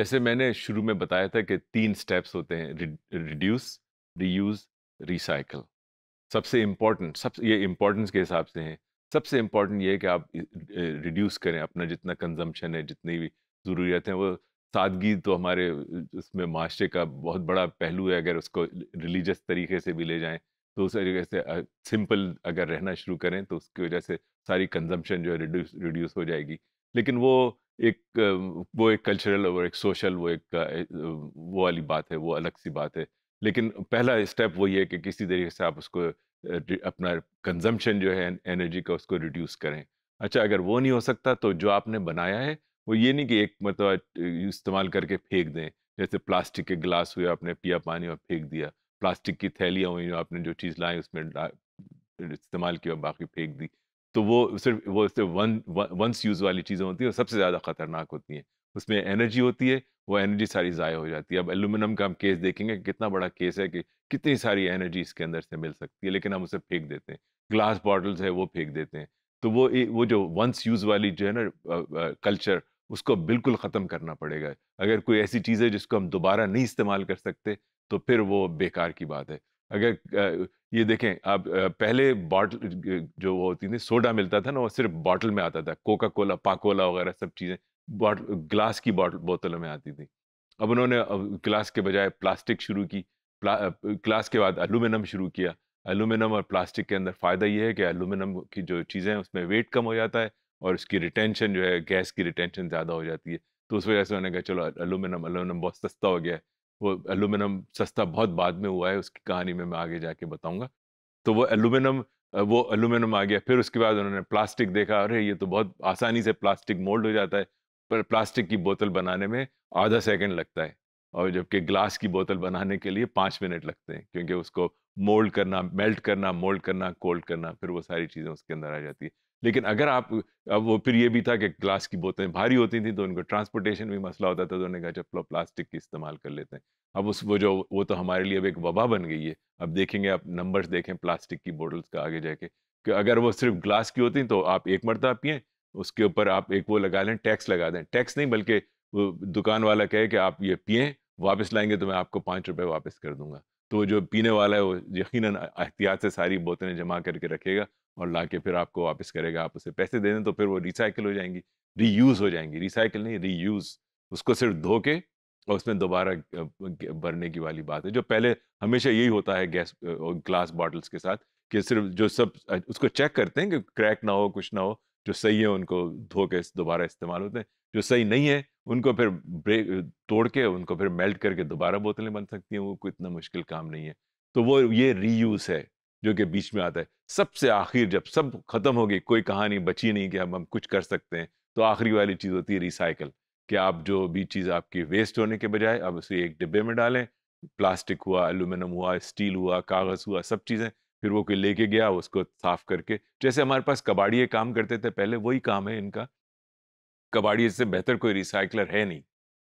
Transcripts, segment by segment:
जैसे मैंने शुरू में बताया था कि तीन स्टेप्स होते हैं रिड्यूस रीयूज रिसाइकल सबसे इम्पॉर्टेंट सब ये इम्पोर्टेंस के हिसाब से हैं सबसे इम्पॉर्टेंट ये है कि आप रिड्यूस करें अपना जितना कंजम्पशन है जितनी भी ज़रूरियात हैं वो सादगी तो हमारे उसमें माशरे का बहुत बड़ा पहलू है अगर उसको रिलीजस तरीके से भी ले जाएँ तो उस तरीके से सिंपल अगर रहना शुरू करें तो उसकी वजह से सारी कंजम्पशन जो है रिड्यूस रिड्यूस हो जाएगी लेकिन वो एक वो एक कल्चरल और एक सोशल वो एक वो वाली बात है वो अलग सी बात है लेकिन पहला स्टेप वही है कि किसी तरीके से आप उसको अपना कंजम्पशन जो है एनर्जी का उसको रिड्यूस करें अच्छा अगर वो नहीं हो सकता तो जो आपने बनाया है वो ये नहीं कि एक मतलब इस्तेमाल करके फेंक दें जैसे प्लास्टिक के गिलास हुए आपने पिया पानी और फेंक दिया प्लास्टिक की थैलियाँ हुई आपने जो चीज़ लाई उसमें इस्तेमाल किया बाकी फेंक दी तो वो सिर्फ वो सिर्फ वन वंस यूज़ वाली चीज़ें होती हैं और सबसे ज़्यादा ख़तरनाक होती हैं उसमें एनर्जी होती है वो एनर्जी सारी ज़ाया हो जाती है अब एलुमिनियम का हम केस देखेंगे कितना बड़ा केस है कि कितनी सारी एनर्जी इसके अंदर से मिल सकती है लेकिन हम उसे फेंक देते हैं ग्लास बॉटल्स है वो फेंक देते हैं तो वो वो जो वंस यूज़ वाली जो है ना कल्चर उसको बिल्कुल ख़त्म करना पड़ेगा अगर कोई ऐसी चीज़ है जिसको हम दोबारा नहीं इस्तेमाल कर सकते तो फिर वो बेकार की बात है अगर ये देखें आप पहले बॉटल जो वो होती थी सोडा मिलता था ना वो सिर्फ बॉटल में आता था कोका कोला पाकोला वगैरह सब चीज़ें बॉटल ग्लास की बॉटल बोतलों में आती थी अब उन्होंने ग्लास के बजाय प्लास्टिक शुरू की प्ला, ग्लास के बाद एलुमिनियम शुरू किया एलुमिनियम और प्लास्टिक के अंदर फ़ायदा ये है कि एलुमिनियम की जो चीज़ें हैं उसमें वेट कम हो जाता है और उसकी रिटेंशन जो है गैस की रिटेंशन ज़्यादा हो जाती है तो उस वजह से उन्होंने कहा चलो एलुमिनियम एलुमिनियम बहुत सस्ता हो गया है वो एलुमिनियम सस्ता बहुत बाद में हुआ है उसकी कहानी में मैं आगे जाके बताऊंगा तो वो एलुमिनियम वो एलुमिनियम आ गया फिर उसके बाद उन्होंने प्लास्टिक देखा अरे ये तो बहुत आसानी से प्लास्टिक मोल्ड हो जाता है पर प्लास्टिक की बोतल बनाने में आधा सेकंड लगता है और जबकि ग्लास की बोतल बनाने के लिए पाँच मिनट लगते हैं क्योंकि उसको मोल्ड करना मेल्ट करना मोल्ड करना कोल्ड करना फिर वो सारी चीज़ें उसके अंदर आ जाती है लेकिन अगर आप अब वो फिर ये भी था कि ग्लास की बोतलें भारी होती थी तो उनको ट्रांसपोर्टेशन भी मसला होता था तो उन्होंने कहा चलो प्लास्टिक की इस्तेमाल कर लेते हैं अब उस वो जो वो तो हमारे लिए अब एक वबा बन गई है अब देखेंगे आप नंबर्स देखें प्लास्टिक की बोटल्स का आगे जाके कि अगर वो सिर्फ ग्लास की होती तो आप एक मरता पिए उसके ऊपर आप एक वो लगा लें टैक्स लगा दें टैक्स नहीं बल्कि वो दुकान वाला कहे कि आप ये पिए वापस लाएंगे तो मैं आपको पाँच रुपये वापस कर दूंगा तो जो पीने वाला है वो यकीन एहतियात से सारी बोतलें जमा करके रखेगा और ला के फिर आपको वापस करेगा आप उसे पैसे दे दें तो फिर वो रिसाइकिल हो जाएंगी रीयूज़ हो जाएंगी रिसाइकिल नहीं रीयूज़ उसको सिर्फ धो के और उसमें दोबारा भरने की वाली बात है जो पहले हमेशा यही होता है गैस ग्लास बॉटल्स के साथ कि सिर्फ जो सब उसको चेक करते हैं कि क्रैक ना हो कुछ ना हो जो सही है उनको धो के दोबारा इस्तेमाल होते हैं जो सही नहीं है उनको फिर ब्रेक तोड़ के उनको फिर मेल्ट करके दोबारा बोतलें बन सकती हैं वो कोई इतना मुश्किल काम नहीं है तो वो ये रीयूज है जो कि बीच में आता है सबसे आखिर जब सब खत्म हो गई कोई कहानी बची नहीं कि हम हम कुछ कर सकते हैं तो आखिरी वाली चीज़ होती है रिसाइकल कि आप जो भी चीज़ आपकी वेस्ट होने के बजाय आप उसे एक डिब्बे में डालें प्लास्टिक हुआ एलुमिनियम हुआ स्टील हुआ कागज़ हुआ सब चीज़ें फिर वो कोई लेके गया उसको साफ करके जैसे हमारे पास कबाड़िए काम करते थे पहले वही काम है इनका कबाड़ी से बेहतर कोई रिसाइकलर है नहीं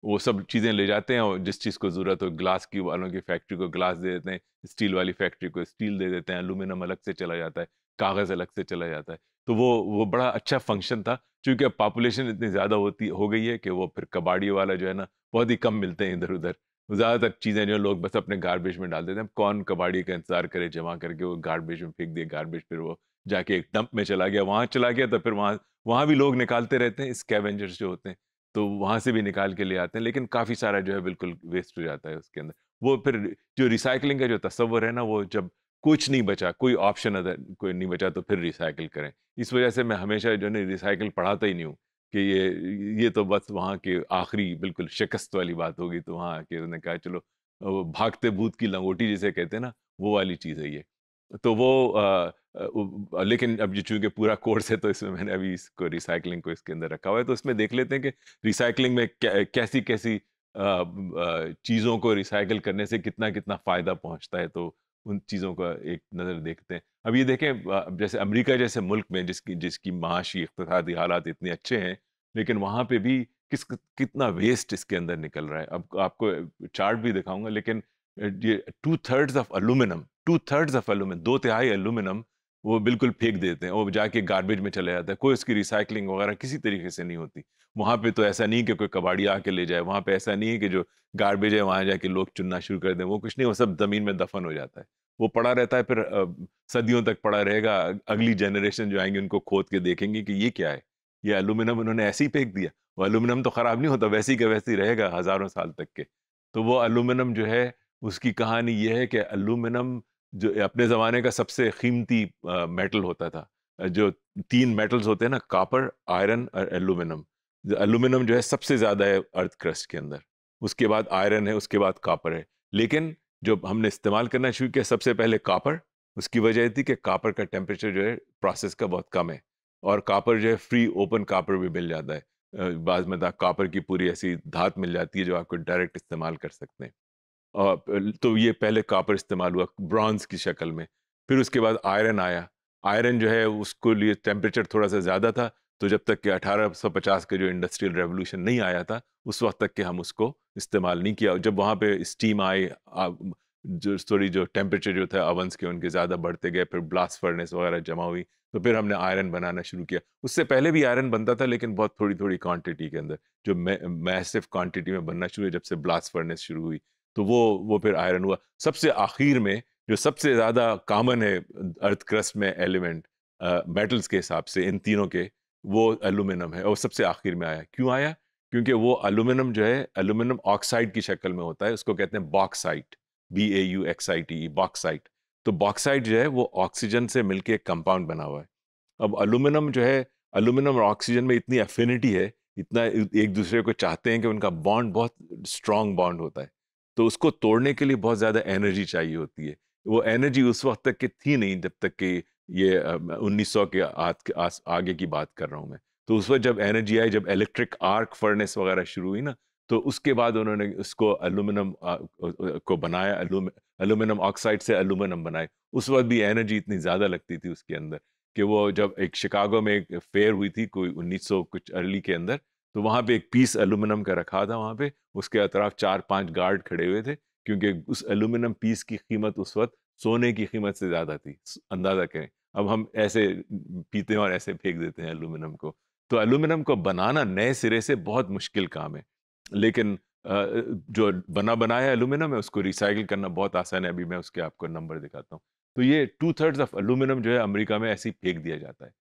वो सब चीज़ें ले जाते हैं और जिस चीज़ को ज़रूरत हो ग्लास की वालों की फैक्ट्री को ग्लास दे देते हैं स्टील वाली फैक्ट्री को स्टील दे देते हैं एलुमिनियम अलग से चला जाता है कागज़ अलग से चला जाता है तो वो वो बड़ा अच्छा फंक्शन था क्योंकि अब पॉपुलेशन इतनी ज़्यादा होती हो गई है कि वो फिर कबाड़ी वाला जो है ना बहुत ही कम मिलते हैं इधर उधर ज़्यादातर चीज़ें जो लोग बस अपने गार्बेज में डाल देते हैं कौन कबाड़ी का इंतज़ार करे जमा करके वो गार्बेज में फेंक दिए गार्बेज फिर वो जाके एक डंप में चला गया वहाँ चला गया तो फिर वहाँ वहाँ भी लोग निकालते रहते हैं स्कैवेंजर्स जो होते हैं तो वहाँ से भी निकाल के ले आते हैं लेकिन काफ़ी सारा जो है बिल्कुल वेस्ट हो जाता है उसके अंदर वो फिर जो रिसाइकलिंग का जो तस्वर है ना वो जब कुछ नहीं बचा कोई ऑप्शन अदर कोई नहीं बचा तो फिर रिसाइकिल करें इस वजह से मैं हमेशा जो है रिसाइकिल पढ़ाता ही नहीं हूँ कि ये ये तो बस वहाँ के आखिरी बिल्कुल शिकस्त वाली बात होगी तो वहाँ के उन्होंने कहा चलो भागते भूत की लंगोटी जिसे कहते हैं ना वो वाली चीज़ है ये तो वो आ, लेकिन अब ये चूंकि पूरा कोर्स है तो इसमें मैंने अभी इसको रिसाइकलिंग को इसके अंदर रखा हुआ है तो इसमें देख लेते हैं कि रिसाइकलिंग में कैसी कैसी चीज़ों को रिसाइकल करने से कितना कितना फ़ायदा पहुंचता है तो उन चीज़ों का एक नज़र देखते हैं अब ये देखें जैसे अमेरिका जैसे मुल्क में जिसकी जिसकी माशी इकतदी हालात इतने अच्छे हैं लेकिन वहाँ पर भी किस कितना वेस्ट इसके अंदर निकल रहा है अब आपको चार्ट भी दिखाऊंगा लेकिन ये two thirds of aluminum two thirds of aluminum दो तिहाई अलूमिनम वो बिल्कुल फेंक देते हैं वो जाके गार्बेज में चले जाता है कोई उसकी रिसाइकलिंग वगैरह किसी तरीके से नहीं होती वहाँ पे तो ऐसा नहीं कि कोई कबाड़ी आके ले जाए वहाँ पे ऐसा नहीं है कि जो गार्बेज है वहाँ जाके लोग चुनना शुरू कर दें वो कुछ नहीं वो सब ज़मीन में दफन हो जाता है वो पड़ा रहता है फिर सदियों तक पड़ा रहेगा अगली जनरेशन जो आएंगे उनको खोद के देखेंगे कि ये क्या है ये एलुमिनियम उन्होंने ऐसे ही फेंक दिया वो एलुमिनियम तो ख़राब नहीं होता वैसे ही का वैसे ही रहेगा हज़ारों साल तक के तो वो एलुमिनियम जो है उसकी कहानी ये है कि एलुमिनियम जो अपने ज़माने का सबसे कीमती मेटल होता था जो तीन मेटल्स होते हैं ना कापर आयरन और एलुमिनियम एलुमिनियम जो है सबसे ज़्यादा है अर्थ क्रस्ट के अंदर उसके बाद आयरन है उसके बाद कापर है लेकिन जो हमने इस्तेमाल करना शुरू किया सबसे पहले कापर उसकी वजह थी कि कापर का टेम्परेचर जो है प्रोसेस का बहुत कम है और कापर जो है फ्री ओपन कापर भी मिल जाता है बाद में कापर की पूरी ऐसी धात मिल जाती है जो आपको डायरेक्ट इस्तेमाल कर सकते हैं तो ये पहले कापर इस्तेमाल हुआ ब्रॉन्ज की शक्ल में फिर उसके बाद आयरन आया आयरन जो है उसको लिए टेम्परेचर थोड़ा सा ज़्यादा था तो जब तक कि 1850 के जो इंडस्ट्रियल रेवोल्यूशन नहीं आया था उस वक्त तक के हम उसको इस्तेमाल नहीं किया जब वहाँ पे स्टीम आई जो सॉरी जो टेम्परेचर जो था अवंस के उनके ज़्यादा बढ़ते गए फिर ब्लास्ट फर्नेस वगैरह जमा हुई तो फिर हमने आयरन बनाना शुरू किया उससे पहले भी आयरन बनता था लेकिन बहुत थोड़ी थोड़ी क्वान्टिटी के अंदर जो मैसिव क्वान्टिटी में बनना शुरू हुआ जब से ब्लास्ट फर्नेस शुरू हुई तो वो वो फिर आयरन हुआ सबसे आखिर में जो सबसे ज़्यादा कामन है अर्थ क्रस्ट में एलिमेंट मेटल्स के हिसाब से इन तीनों के वो एलुमिनम है और सबसे आखिर में आया क्यों आया क्योंकि वो एलुमिनम जो है एलुमिनम ऑक्साइड की शक्ल में होता है उसको कहते हैं bauxite B A U X I T bauxite तो बॉक्साइट जो है वो ऑक्सीजन से मिलके एक कंपाउंड बना हुआ है अब एलुमिनियम जो है एलुमिनियम और ऑक्सीजन में इतनी एफिनिटी है इतना एक दूसरे को चाहते हैं कि उनका बॉन्ड बहुत स्ट्रॉन्ग बॉन्ड होता है तो उसको तोड़ने के लिए बहुत ज़्यादा एनर्जी चाहिए होती है वो एनर्जी उस वक्त तक की थी नहीं जब तक कि ये उन्नीस सौ के आत, आस, आगे की बात कर रहा हूँ मैं तो उस वक्त जब एनर्जी आई जब इलेक्ट्रिक आर्क फर्नेस वगैरह शुरू हुई ना तो उसके बाद उन्होंने उसको एलुमिनियम को बनाया एलुमिनियम ऑक्साइड से एलुमिनियम बनाए उस वक्त भी एनर्जी इतनी ज़्यादा लगती थी उसके अंदर कि वो जब एक शिकागो में एक फेयर हुई थी कोई उन्नीस कुछ अर्ली के अंदर तो वहाँ पे एक पीस एल्यूमिनियम का रखा था वहाँ पे उसके अतराफ चार पांच गार्ड खड़े हुए थे क्योंकि उस एल्यूमिनियम पीस की कीमत उस वक्त सोने की कीमत से ज़्यादा थी अंदाज़ा करें अब हम ऐसे पीते हैं और ऐसे फेंक देते हैं एल्यूमिनियम को तो एल्यूमिनियम को बनाना नए सिरे से बहुत मुश्किल काम है लेकिन जो बना बनाया एलुमिनियम है उसको रिसाइकिल करना बहुत आसान है अभी मैं उसके आपको नंबर दिखाता हूँ तो ये टू थर्ड्स ऑफ एल्यूमिनियम जो है अमेरिका में ऐसे ही फेंक दिया जाता है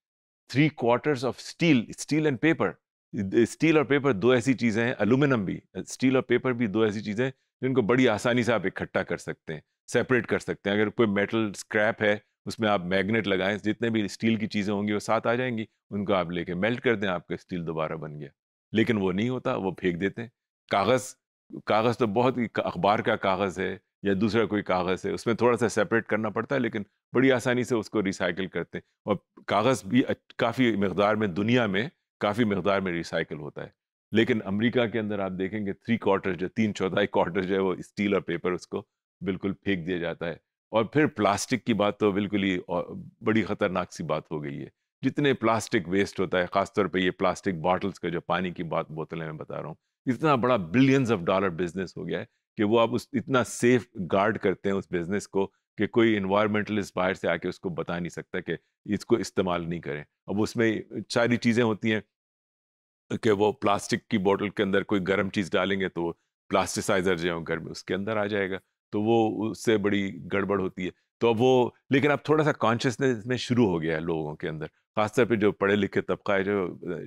three quarters of steel steel and paper steel और पेपर दो ऐसी चीज़ें हैं अलूमिनम भी स्टील और पेपर भी दो ऐसी चीज़ें हैं जिनको बड़ी आसानी से आप इकट्ठा कर सकते हैं सेपरेट कर सकते हैं अगर कोई मेटल स्क्रैप है उसमें आप मैग्नेट लगाएं जितने भी स्टील की चीज़ें होंगी वो साथ आ जाएंगी उनको आप लेके मेल्ट कर दें आपका स्टील दोबारा बन गया लेकिन वो नहीं होता वो फेंक देते हैं कागज़ कागज़ तो बहुत ही अखबार का कागज़ है या दूसरा कोई कागज़ है उसमें थोड़ा सा सेपरेट करना पड़ता है लेकिन बड़ी आसानी से उसको रिसाइकिल करते हैं और कागज़ भी काफ़ी मकदार में दुनिया में काफ़ी मकदार में रिसाइकिल होता है लेकिन अमेरिका के अंदर आप देखेंगे थ्री क्वार्टर जो तीन चौथाई क्वार्टर जो है वो स्टील और पेपर उसको बिल्कुल फेंक दिया जाता है और फिर प्लास्टिक की बात तो बिल्कुल ही बड़ी ख़तरनाक सी बात हो गई है जितने प्लास्टिक वेस्ट होता है ख़ासतौर पर ये प्लास्टिक बॉटल्स का जो पानी की बात बोतलें मैं बता रहा हूँ इतना बड़ा बिलियंस ऑफ डॉलर बिजनेस हो गया है कि वो आप उस इतना सेफ गार्ड करते हैं उस बिजनेस को कि कोई इन्वायरमेंटलिस्ट बाहर से आके उसको बता नहीं सकता कि इसको इस्तेमाल नहीं करें अब उसमें सारी चीज़ें होती हैं कि वो प्लास्टिक की बोतल के अंदर कोई गर्म चीज़ डालेंगे तो प्लास्टिसाइजर जो है गर्म उसके अंदर आ जाएगा तो वो उससे बड़ी गड़बड़ होती है तो अब वो लेकिन अब थोड़ा सा कॉन्शियसनेस में शुरू हो गया है लोगों के अंदर खासतौर पर जो पढ़े लिखे तबका है जो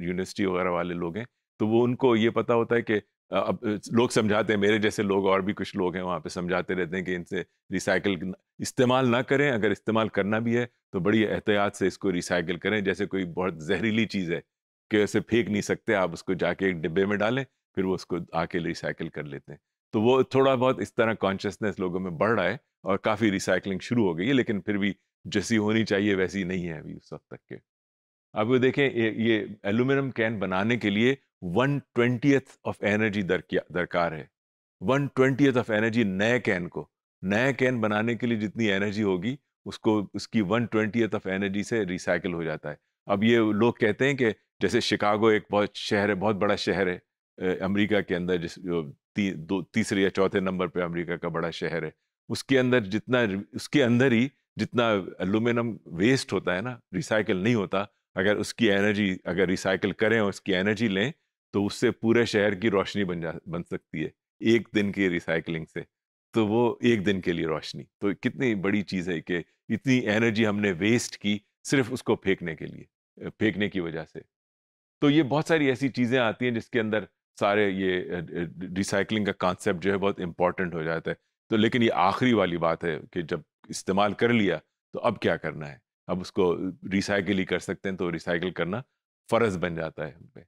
यूनिवर्सिटी वगैरह वाले लोग हैं तो वो उनको ये पता होता है कि अब लोग समझाते हैं मेरे जैसे लोग और भी कुछ लोग हैं वहाँ पे समझाते रहते हैं कि इनसे रिसाइकिल इस्तेमाल ना करें अगर इस्तेमाल करना भी है तो बड़ी एहतियात से इसको रिसाइकिल करें जैसे कोई बहुत जहरीली चीज़ है कि उसे फेंक नहीं सकते आप उसको जाके एक डिब्बे में डालें फिर वो उसको आके रिसाइकिल कर लेते हैं तो वो थोड़ा बहुत इस तरह कॉन्शियसनेस लोगों में बढ़ रहा है और काफ़ी रिसाइकिलिंग शुरू हो गई है लेकिन फिर भी जैसी होनी चाहिए वैसी नहीं है अभी उस वक्त तक के अब वो देखें ये एलुमिनियम कैन बनाने के लिए वन ट्वेंटियथ ऑफ एनर्जी दरकार है वन ट्वेंटियथ ऑफ एनर्जी नए कैन को नए कैन बनाने के लिए जितनी एनर्जी होगी उसको उसकी वन ट्वेंटियथ ऑफ एनर्जी से रिसाइकिल हो जाता है अब ये लोग कहते हैं कि जैसे शिकागो एक बहुत शहर है बहुत बड़ा शहर है अमेरिका के अंदर जिस ती, दो तीसरे या चौथे नंबर पे अमेरिका का बड़ा शहर है उसके अंदर जितना उसके अंदर ही जितना एलुमिनियम वेस्ट होता है ना रिसाइकिल नहीं होता अगर उसकी एनर्जी अगर रिसाइकिल करें और उसकी एनर्जी लें तो उससे पूरे शहर की रोशनी बन जा बन सकती है एक दिन की रिसाइकलिंग से तो वो एक दिन के लिए रोशनी तो कितनी बड़ी चीज़ है कि इतनी एनर्जी हमने वेस्ट की सिर्फ उसको फेंकने के लिए फेंकने की वजह से तो ये बहुत सारी ऐसी चीज़ें आती हैं जिसके अंदर सारे ये रिसाइकलिंग का कॉन्सेप्ट जो है बहुत इम्पॉर्टेंट हो जाता है तो लेकिन ये आखिरी वाली बात है कि जब इस्तेमाल कर लिया तो अब क्या करना है अब उसको रिसाइकिल ही कर सकते हैं तो रिसाइकिल करना फ़र्ज़ बन जाता है हम पे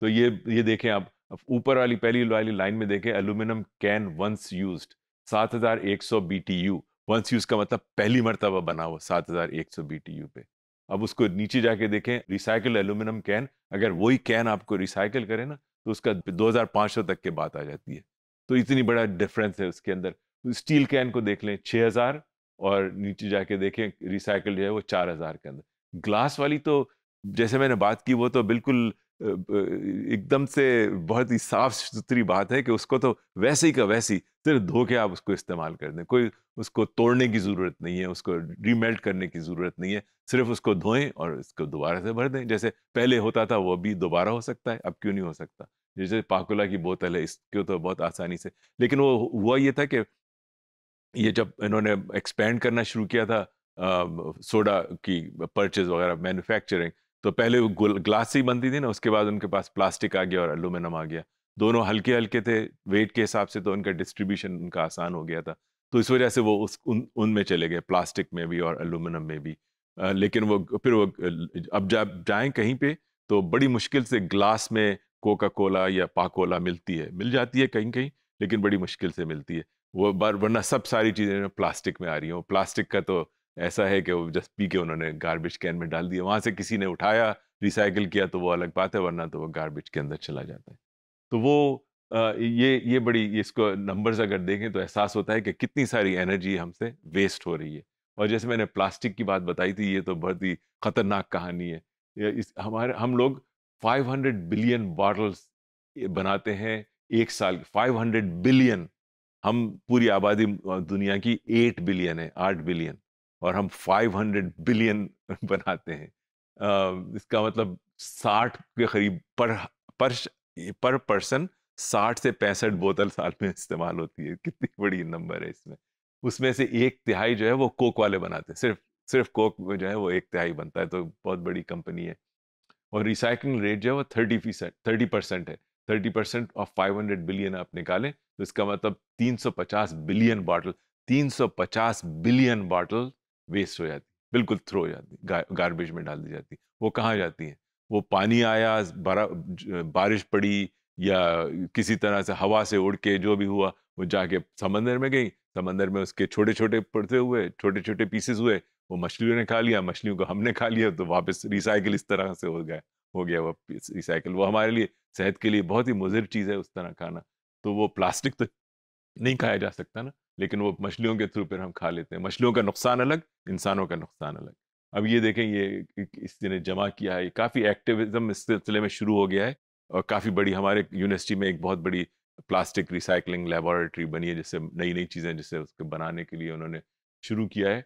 तो ये ये देखें आप ऊपर वाली पहली वाली लाइन में देखें एल्यूमिनियम कैन वंस यूज सात हजार एक सौ B T U once use का मतलब पहली मरतबा बना हुआ सात हजार एक सौ बी टी यू पे अब उसको नीचे जाके देखें रिसाइकल एल्यूमिनियम कैन अगर वही कैन आपको रिसाइकल करें ना तो उसका 2500 तक के बात आ जाती है तो इतनी बड़ा डिफरेंस है उसके अंदर स्टील तो कैन को देख लें 6000 और नीचे जाके देखें रिसाइकल जो है वो 4000 के अंदर ग्लास वाली तो जैसे मैंने बात की वो तो बिल्कुल एकदम से बहुत ही साफ सुथरी बात है कि उसको तो वैसे ही का वैसे ही सिर्फ धो के आप उसको इस्तेमाल कर दें कोई उसको तोड़ने की ज़रूरत नहीं है उसको रीमेल्ट करने की ज़रूरत नहीं है सिर्फ उसको धोएं और इसको दोबारा से भर दें जैसे पहले होता था वो अभी दोबारा हो सकता है अब क्यों नहीं हो सकता जैसे पाकुला की बोतल है इसको तो बहुत आसानी से लेकिन वो हुआ ये था कि ये जब इन्होंने एक्सपेंड करना शुरू किया था आ, सोडा की परचेज वगैरह मैन्युफैक्चरिंग तो पहले वो ग्लास ही बनती थी ना उसके बाद उनके पास प्लास्टिक आ गया और एलुमिनियम आ गया दोनों हल्के हल्के थे वेट के हिसाब से तो उनका डिस्ट्रीब्यूशन उनका आसान हो गया था तो इस वजह से वो उस उन उनमें चले गए प्लास्टिक में भी और एलुमिनियम में भी आ, लेकिन वो फिर वो अब जब जाएँ कहीं पर तो बड़ी मुश्किल से ग्लास में कोका कोला या पाकोला मिलती है मिल जाती है कहीं कहीं लेकिन बड़ी मुश्किल से मिलती है वो बार वरना सब सारी चीज़ें प्लास्टिक में आ रही हूँ प्लास्टिक का तो ऐसा है कि वो जस्ट पी के उन्होंने गार्बेज कैन में डाल दिया वहाँ से किसी ने उठाया रिसाइकिल किया तो वो अलग बात है वरना तो वो गार्बेज के अंदर चला जाता है तो वो आ, ये ये बड़ी इसको नंबर्स अगर देखें तो एहसास होता है कि कितनी सारी एनर्जी हमसे वेस्ट हो रही है और जैसे मैंने प्लास्टिक की बात बताई थी ये तो बहुत ही खतरनाक कहानी है इस हमारे हम लोग 500 बिलियन बॉटल्स बनाते हैं एक साल 500 बिलियन हम पूरी आबादी दुनिया की 8 बिलियन है 8 बिलियन और हम 500 बिलियन बनाते हैं uh, इसका मतलब 60 के करीब पर पर पर पर्सन 60 से पैंसठ बोतल साल में इस्तेमाल होती है कितनी बड़ी नंबर है इसमें उसमें से एक तिहाई जो है वो कोक वाले बनाते हैं सिर्फ सिर्फ कोक जो है वो एक तिहाई बनता है तो बहुत बड़ी कंपनी है और रिसाइकलिंग रेट जो है वो थर्टी फीसेंट थर्टी परसेंट है thirty percent of five hundred billion आप निकालें तो इसका मतलब तीन सौ पचास बिलियन बॉटल तीन सौ पचास बिलियन बॉटल वेस्ट हो जाती बिल्कुल थ्रो हो जाती गा, गार्बेज में डाल दी जाती वो कहाँ जाती है वो पानी आया बरा बारिश पड़ी या किसी तरह से हवा से उड़ के जो भी हुआ वो जाके समंदर में गई समंदर में उसके छोटे छोटे पड़ते हुए छोटे छोटे पीसेस हुए वो मछलियों ने खा लिया मछलियों को हमने खा लिया तो वापस रिसाइकिल इस तरह से हो गया हो गया वो रिसाइकिल वो हमारे लिए सेहत के लिए बहुत ही मुजिर चीज़ है उस तरह खाना तो वो प्लास्टिक तो नहीं खाया जा सकता ना लेकिन वो मछलियों के थ्रू फिर हम खा लेते हैं मछलियों का नुकसान अलग इंसानों का नुकसान अलग अब ये देखें ये इसने जमा किया है काफ़ी एक्टिविज़म इस सिलसिले में शुरू हो गया है और काफ़ी बड़ी हमारे यूनिवर्सिटी में एक बहुत बड़ी प्लास्टिक रिसाइकलिंग लेबॉरेटरी बनी है जिससे नई नई चीज़ें जिससे उसके बनाने के लिए उन्होंने शुरू किया है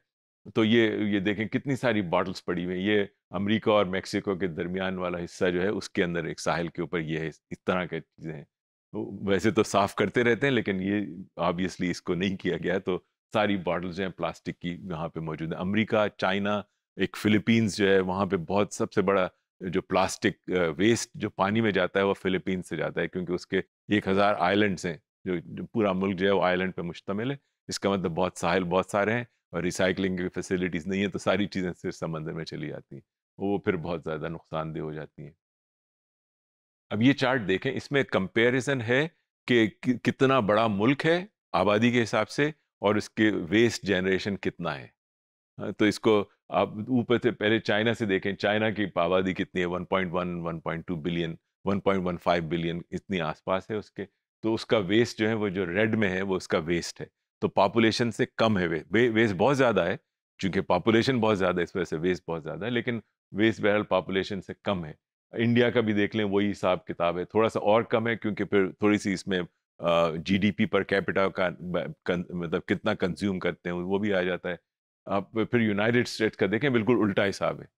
तो ये ये देखें कितनी सारी बॉटल्स पड़ी हुई हैं ये अमेरिका और मेक्सिको के दरमियान वाला हिस्सा जो है उसके अंदर एक साहिल के ऊपर ये है इस तरह की चीज़ें हैं वैसे तो साफ करते रहते हैं लेकिन ये ऑब्वियसली इसको नहीं किया गया तो सारी बॉटल्स हैं प्लास्टिक की यहाँ पे मौजूद है अमरीका चाइना एक फिलीपींस जो है वहाँ पे बहुत सबसे बड़ा जो प्लास्टिक वेस्ट जो पानी में जाता है वो फिलीपींस से जाता है क्योंकि उसके एक हज़ार आइलैंड्स हैं जो, जो पूरा मुल्क जो है वो आइलैंड पर मुश्तमिल है इसका मतलब बहुत साहिल बहुत सारे हैं और रिसाइकलिंग की फैसिलिटीज़ नहीं है तो सारी चीज़ें सिर्फ समंदर में चली जाती हैं वो फिर बहुत ज़्यादा नुकसानदेह हो जाती हैं अब ये चार्ट देखें इसमें कंपैरिजन है कि कितना बड़ा मुल्क है आबादी के हिसाब से और इसके वेस्ट जनरेशन कितना है हाँ, तो इसको आप ऊपर से पहले चाइना से देखें चाइना की आबादी कितनी है 1.1 1.2 बिलियन 1.15 बिलियन इतनी आसपास है उसके तो उसका वेस्ट जो है वो जो रेड में है वो उसका वेस्ट है तो पॉपुलेशन से कम है वे, वे वेस्ट बहुत ज़्यादा है चूँकि पॉपुलेशन बहुत ज़्यादा है इस वजह से वेस्ट बहुत ज़्यादा है लेकिन वेस्ट बहरहाल पॉपुलेशन से कम है इंडिया का भी देख लें वही हिसाब किताब है थोड़ा सा और कम है क्योंकि फिर थोड़ी सी इसमें जीडीपी पर कैपिटा का मतलब कितना कंज्यूम करते हैं वो भी आ जाता है आप फिर यूनाइटेड स्टेट्स का देखें बिल्कुल उल्टा हिसाब है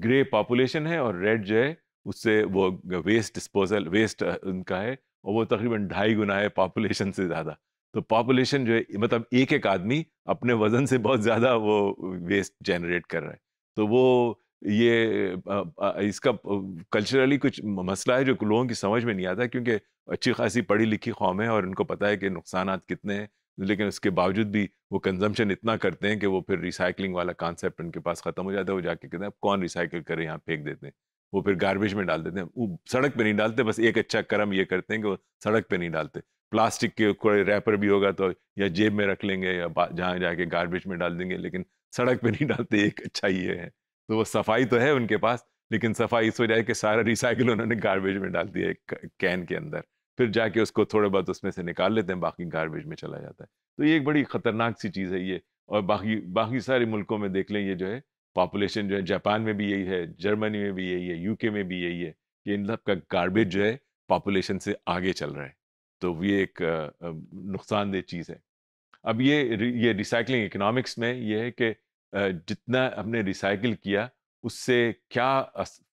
ग्रे पॉपुलेशन है और रेड जो है उससे वो वेस्ट डिस्पोजल वेस्ट उनका है और वो तकरीबन ढाई गुना है पॉपुलेशन से ज़्यादा तो पॉपुलेशन जो है मतलब एक एक आदमी अपने वजन से बहुत ज़्यादा वो वेस्ट जनरेट कर रहा है तो वो ये इसका कल्चरली कुछ मसला है जो लोगों की समझ में नहीं आता क्योंकि अच्छी खासी पढ़ी लिखी कौम है और उनको पता है कि नुकसान कितने हैं लेकिन उसके बावजूद भी वो कंजम्पशन इतना करते हैं कि वो फिर रिसाइकलिंग वाला कॉन्सेप्ट उनके पास ख़त्म हो जाता है वो जाके कहते हैं अब कौन रिसाइकिल करें यहाँ फेंक देते हैं वो फिर गार्बेज में डाल देते हैं वो सड़क पे नहीं डालते बस एक अच्छा कर्म ये करते हैं कि वो सड़क पे नहीं डालते प्लास्टिक के कोई रैपर भी होगा तो या जेब में रख लेंगे या जहाँ जाके गार्बेज में डाल देंगे लेकिन सड़क पर नहीं डालते एक अच्छा ये है तो वो सफाई तो है उनके पास लेकिन सफाई इस वजह कि सारा रिसाइकिल उन्होंने गार्बेज में डाल दिया एक कैन के अंदर फिर जाके उसको थोड़े बहुत उसमें से निकाल लेते हैं बाकी गार्बेज में चला जाता है तो ये एक बड़ी ख़तरनाक सी चीज़ है ये और बाकी बाकी सारे मुल्कों में देख लें ये जो है पॉपुलेशन जो है जापान में भी यही है जर्मनी में भी यही है यूके में भी यही है कि इन सब का गार्बेज जो है पॉपुलेशन से आगे चल रहा है तो ये एक नुकसानदेह चीज़ है अब ये ये रिसाइकलिंग इकोनॉमिक्स में ये है कि जितना हमने रिसाइकिल किया उससे क्या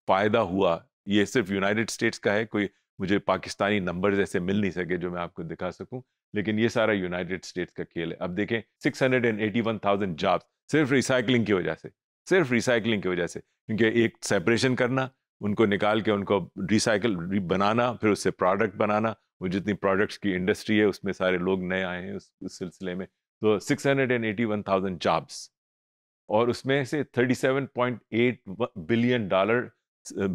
फ़ायदा हुआ ये सिर्फ यूनाइटेड स्टेट्स का है कोई मुझे पाकिस्तानी नंबर ऐसे मिल नहीं सके जो मैं आपको दिखा सकूं लेकिन ये सारा यूनाइटेड स्टेट्स का खेल है अब देखें 681,000 जॉब्स सिर्फ रिसाइकलिंग की वजह से सिर्फ रिसाइकलिंग की वजह से क्योंकि एक सेपरेशन करना उनको निकाल के उनको रिसाइकल बनाना फिर उससे प्रोडक्ट बनाना वो जितनी प्रोडक्ट्स की इंडस्ट्री है उसमें सारे लोग नए आए हैं उस, उस सिलसिले में तो सिक्स थाउजेंड जॉब्स और उसमें से 37.8 बिलियन डॉलर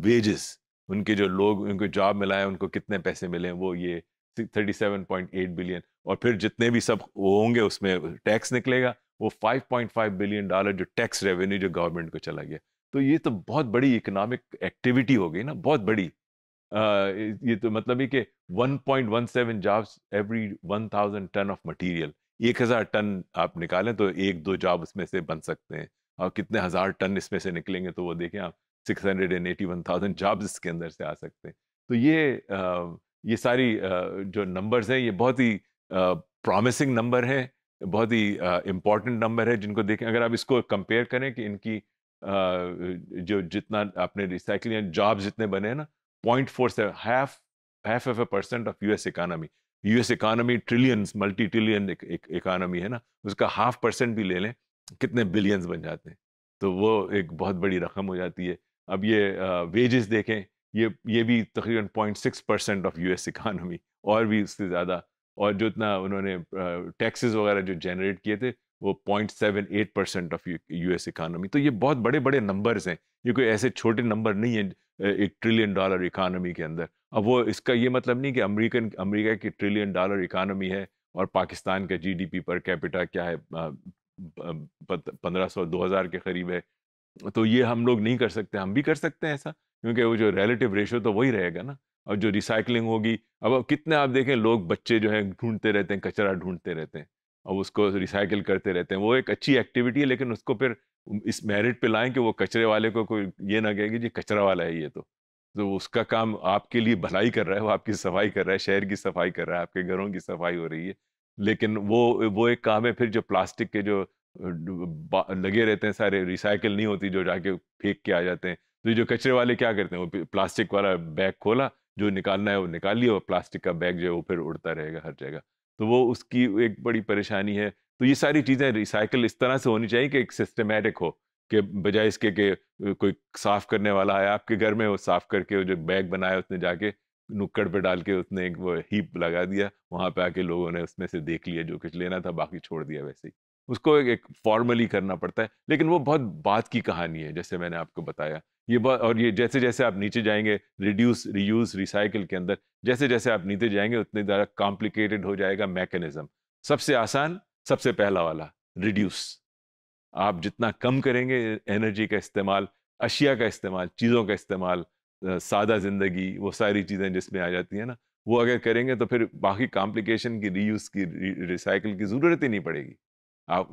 वेजेस उनके जो लोग उनको जॉब मिला है उनको कितने पैसे मिले हैं वो ये 37.8 बिलियन और फिर जितने भी सब वो होंगे उसमें टैक्स निकलेगा वो 5.5 बिलियन डॉलर जो टैक्स रेवेन्यू जो गवर्नमेंट को चला गया तो ये तो बहुत बड़ी इकोनॉमिक एक्टिविटी हो गई ना बहुत बड़ी आ, ये तो मतलब ही कि 1.17 jobs every 1000 ton of material एक हज़ार टन आप निकालें तो एक दो जॉब उसमें से बन सकते हैं और कितने हज़ार टन इसमें से निकलेंगे तो वो देखें आप six hundred and eighty one thousand jobs इसके अंदर से आ सकते हैं तो ये ये सारी जो नंबर्स हैं ये बहुत ही प्रॉमिसिंग नंबर हैं बहुत ही इम्पॉर्टेंट नंबर है जिनको देखें अगर आप इसको कंपेयर करें कि इनकी जो जितना आपने रिसाइकलिंग जॉब जितने बने हैं ना point four seven half half of a percent of US economy US economy trillions multi trillion economy है ना उसका हाफ परसेंट भी ले लें कितने बिलियंस बन जाते हैं तो वो एक बहुत बड़ी रकम हो जाती है अब ये वेजेस देखें ये ये भी तकरीबन point six percent of US economy और भी उससे ज़्यादा और जो इतना उन्होंने टैक्सेस वगैरह जो जनरेट किए थे वो point seven eight percent of US economy तो ये बहुत बड़े बड़े नंबर्स हैं ये कोई ऐसे छोटे नंबर नहीं है एक ट्रिलियन डॉलर इकानमी के अंदर अब वो इसका ये मतलब नहीं कि अमरीकन अमरीका की ट्रिलियन डॉलर इकानमी है और पाकिस्तान का जीडीपी पर कैपिटा क्या है पंद्रह सौ दो हज़ार के करीब है तो ये हम लोग नहीं कर सकते हम भी कर सकते हैं ऐसा क्योंकि वो जो रिलेटिव रेशो तो वही रहेगा ना और जो रिसाइकलिंग होगी अब कितने आप देखें लोग बच्चे जो हैं ढूंढते रहते हैं कचरा ढूंढते रहते हैं और उसको रिसाइकिल करते रहते हैं वो एक अच्छी एक्टिविटी है लेकिन उसको फिर इस मेरिट पे लाएं कि वो कचरे वाले को कोई ये ना कहे कि जी कचरा वाला है ये तो तो उसका काम आपके लिए भलाई कर रहा है वो आपकी सफाई कर रहा है शहर की सफाई कर रहा है आपके घरों की सफाई हो रही है लेकिन वो वो एक काम है फिर जो प्लास्टिक के जो लगे रहते हैं सारे रिसाइकिल नहीं होती जो जाके फेंक के आ जाते हैं तो जो कचरे वाले क्या करते हैं वो प्लास्टिक वाला बैग खोला जो निकालना है वो निकाल लिया और प्लास्टिक का बैग जो है वो फिर उड़ता रहेगा हर जगह तो वो उसकी एक बड़ी परेशानी है तो ये सारी चीज़ें रिसाइकल इस तरह से होनी चाहिए कि एक सिस्टमेटिक हो कि बजाय इसके कि कोई साफ़ करने वाला आया आपके घर में वो साफ़ करके जो बैग बनाया उसने जाके नुक्कड़ पे डाल के उसने एक वो हीप लगा दिया वहाँ पे आके लोगों ने उसमें से देख लिया जो कुछ लेना था बाकी छोड़ दिया वैसे ही उसको एक, एक फॉर्मली करना पड़ता है लेकिन वो बहुत बात की कहानी है जैसे मैंने आपको बताया ये बात और ये जैसे जैसे आप नीचे जाएंगे रिड्यूस रीयूज रिसाइकिल के अंदर जैसे जैसे आप नीचे जाएंगे उतने ज़्यादा कॉम्प्लिकेटेड हो जाएगा मैकेनिज्म सबसे आसान सबसे पहला वाला रिड्यूस आप जितना कम करेंगे एनर्जी का इस्तेमाल अशिया का इस्तेमाल चीज़ों का इस्तेमाल सादा ज़िंदगी वो सारी चीज़ें जिसमें आ जाती हैं ना वो अगर करेंगे तो फिर बाकी कॉम्प्लिकेशन की रीयूज़ की रिसाइकिल की ज़रूरत ही नहीं पड़ेगी आप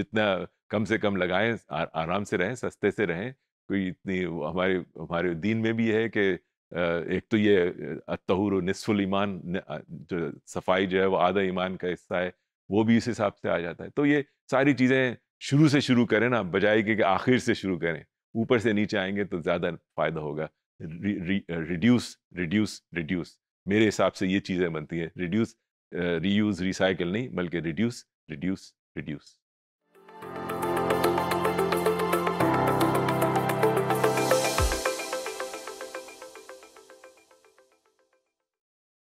जितना कम से कम लगाएं आ, आराम से रहें सस्ते से रहें कोई इतनी हमारे हमारे दीन में भी है कि एक तो ये तहर नसफुल ईमान जो सफाई जो है वो आधा ईमान का हिस्सा है वो भी इस हिसाब से आ जाता है तो ये सारी चीज़ें शुरू से शुरू करें ना बजाय कि आखिर से शुरू करें ऊपर से नीचे आएंगे तो ज़्यादा फायदा होगा रिड्यूस रिड्यूस रिड्यूस मेरे हिसाब से ये चीज़ें बनती हैं रिड्यूस रीयूज रिसाइकल नहीं बल्कि रिड्यूस रिड्यूस रिड्यूस